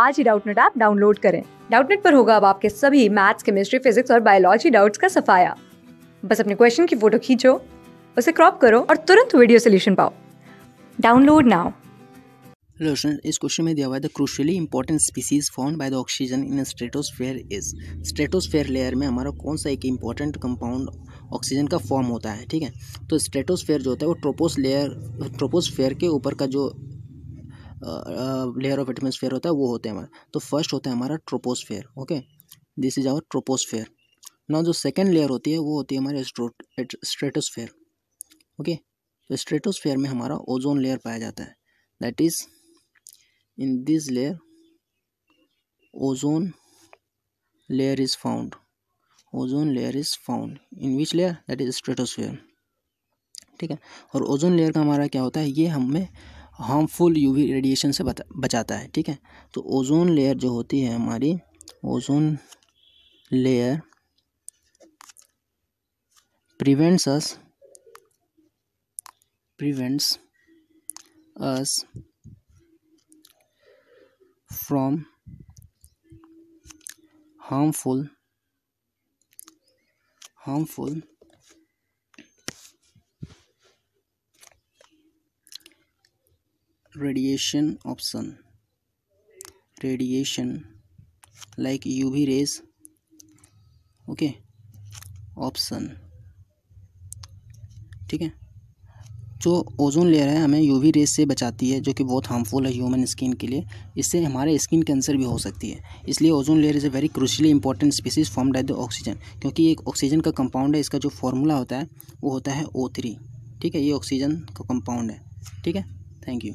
आज ही Doubtnut app download करें डाउटनेट पर होगा अब आपके सभी मैथ्स केमिस्ट्री फिजिक्स और बायोलॉजी डाउट्स का सफाया बस अपने क्वेश्चन की फोटो खींचो उसे क्रॉप करो और तुरंत वीडियो सोल्यूशन पाओ डाउनलोड नाउ हेलो स्टूडेंट इस क्वेश्चन में दिया हुआ है the crucially important species found by the oxygen in stratosphere is stratosphere layer में हमारा कौन सा एक इंपॉर्टेंट कंपाउंड ऑक्सीजन का फॉर्म होता है ठीक है तो स्ट्रेटोस्फेयर जो होता है वो ट्रोपोस लेयर ट्रोपोस्फेयर के ऊपर का जो लेयर ऑफ एटमोसफेयर होता है वो होते हैं हमारे तो फर्स्ट होता है हमारा troposphere okay this is our troposphere ना जो सेकेंड लेयर होती है वो होती है हमारे स्ट्रेटोस्फेयर ओके तो स्ट्रेटोस्फेयर में हमारा ओजोन लेयर पाया जाता है that is in this layer ozone layer is found ozone layer is found in which layer that is stratosphere ठीक है और ओजोन लेयर का हमारा क्या होता है ये हमें हार्मफुल यूवी रेडिएशन से बचाता है ठीक है तो ओजोन लेयर जो होती है हमारी ozone layer prevents us prevents us from harmful harmful radiation option radiation like UV rays okay option ठीक है जो ओजोन लेयर है हमें यूवी रेस से बचाती है जो कि बहुत हार्मफुल है ह्यूमन स्किन के लिए इससे हमारे स्किन कैंसर भी हो सकती है इसलिए ozone layer is a very crucially important species form by the oxygen क्योंकि एक ऑक्सीजन का कंपाउंड है इसका जो फॉर्मूला होता है वो होता है ओ थ्री ठीक है ये ऑक्सीजन का कंपाउंड है ठीक है थैंक यू